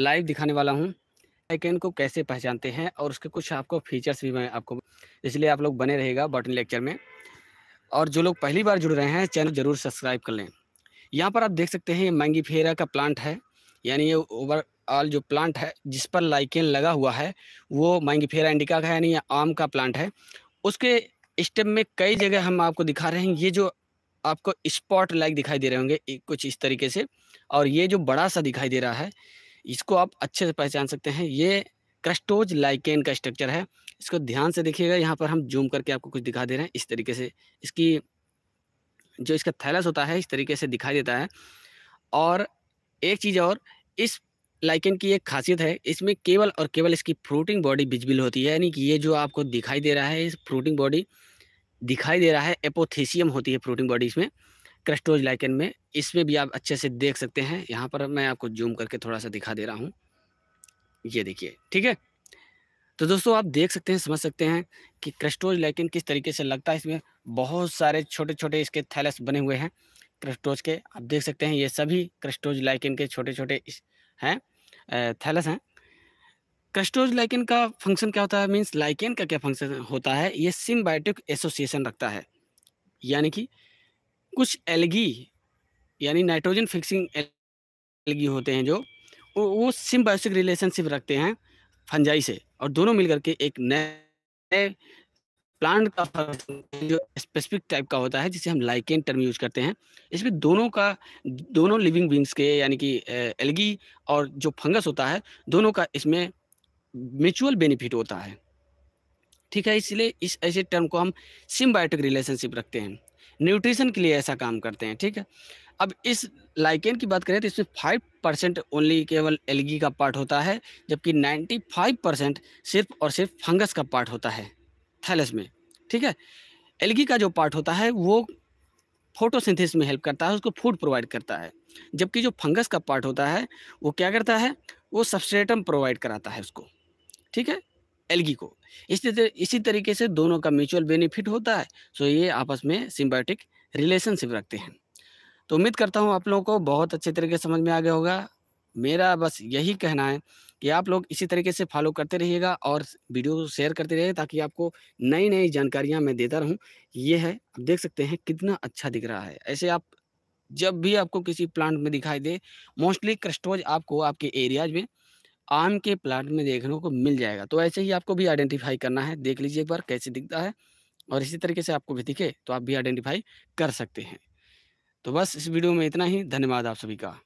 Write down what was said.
live दिखाने वाला हूँ आइकन को कैसे पहचानते हैं और उसके कुछ आपको फीचर्स भी मैं आपको इसलिए आप लोग बने रहेगा बटन लेक्चर में और जो लोग पहली बार जुड़ रहे हैं चैनल जरूर सब्सक्राइब कर लें यहाँ पर आप देख सकते हैं ये मैंगी फेरा का प्लांट है यानी ये ओवरऑल जो प्लांट है जिस पर लाइकेन लगा हुआ है वो मैंगी फेरा इंडिका का यानी आम का प्लांट है उसके स्टेप में कई जगह हम आपको दिखा रहे हैं ये जो आपको स्पॉट लाइक दिखाई दे रहे होंगे कुछ इस तरीके से और ये जो बड़ा सा दिखाई दे रहा है इसको आप अच्छे से पहचान सकते हैं ये क्रस्टोज लाइकेन का स्ट्रक्चर है इसको ध्यान से देखिएगा यहाँ पर हम जूम करके आपको कुछ दिखा दे रहे हैं इस तरीके से इसकी जो इसका थैलस होता है इस तरीके से दिखाई देता है और एक चीज़ और इस लाइकेन की एक खासियत है इसमें केवल और केवल इसकी फ्रूटिंग बॉडी बिजबिल होती है यानी कि ये जो आपको दिखाई दे रहा है इस फ्रूटिंग बॉडी दिखाई दे रहा है एपोथीसियम होती है फ्रूटिंग बॉडी इसमें क्रस्टोज लाइकन में इसमें भी आप अच्छे से देख सकते हैं यहाँ पर मैं आपको जूम करके थोड़ा सा दिखा दे रहा हूँ ये देखिए ठीक है तो दोस्तों आप देख सकते हैं समझ सकते हैं कि क्रस्टोज लाइकन किस तरीके से लगता है इसमें बहुत सारे छोटे छोटे इसके थैलस बने हुए हैं क्रस्टोज के आप देख सकते हैं ये सभी क्रस्टोज लाइकन के छोटे छोटे हैं थैलस हैं क्रस्टोज लाइकन का फंक्शन क्या होता है मीन्स लाइकन का क्या फंक्शन होता है ये सिम्बायोटिक एसोसिएशन रखता है यानी कि कुछ एलगी यानी नाइट्रोजन फिक्सिंग एलगी होते हैं जो वो, सिम्बायोसिक रिलेशनशिप रखते हैं फंजाई से और दोनों मिलकर के एक नए प्लांट का जो स्पेसिफिक टाइप का होता है जिसे हम लाइकेन टर्म यूज करते हैं इसमें दोनों का दोनों लिविंग बींग्स के यानी कि एलगी और जो फंगस होता है दोनों का इसमें म्यूचुअल बेनिफिट होता है ठीक है इसलिए इस ऐसे टर्म को हम सिम्बायोटिक रिलेशनशिप रखते हैं न्यूट्रिशन के लिए ऐसा काम करते हैं ठीक है अब इस लाइकेन की बात करें तो इसमें फाइव परसेंट ओनली केवल एलगी का पार्ट होता है जबकि नाइन्टी फाइव परसेंट सिर्फ और सिर्फ फंगस का पार्ट होता है थैलस में ठीक है एलगी का जो पार्ट होता है वो फोटोसिंथेसिस में हेल्प करता है उसको फूड प्रोवाइड करता है जबकि जो फंगस का पार्ट होता है वो क्या करता है वो सबस्ट्रेटम प्रोवाइड कराता है उसको ठीक है एलगी को इसी तर, इसी तरीके से दोनों का म्यूचुअल बेनिफिट होता है सो ये आपस में सिम्बायोटिक रिलेशनशिप रखते हैं तो उम्मीद करता हूँ आप लोगों को बहुत अच्छे तरीके से समझ में आ गया होगा मेरा बस यही कहना है कि आप लोग इसी तरीके से फॉलो करते रहिएगा और वीडियो शेयर करते रहिए ताकि आपको नई नई जानकारियाँ मैं देता रहूँ ये है आप देख सकते हैं कितना अच्छा दिख रहा है ऐसे आप जब भी आपको किसी प्लांट में दिखाई दे मोस्टली क्रस्टोज आपको आपके एरियाज में आम के प्लांट में देखने को मिल जाएगा तो ऐसे ही आपको भी आइडेंटिफाई करना है देख लीजिए एक बार कैसे दिखता है और इसी तरीके से आपको भी दिखे तो आप भी आइडेंटिफाई कर सकते हैं तो बस इस वीडियो में इतना ही धन्यवाद आप सभी का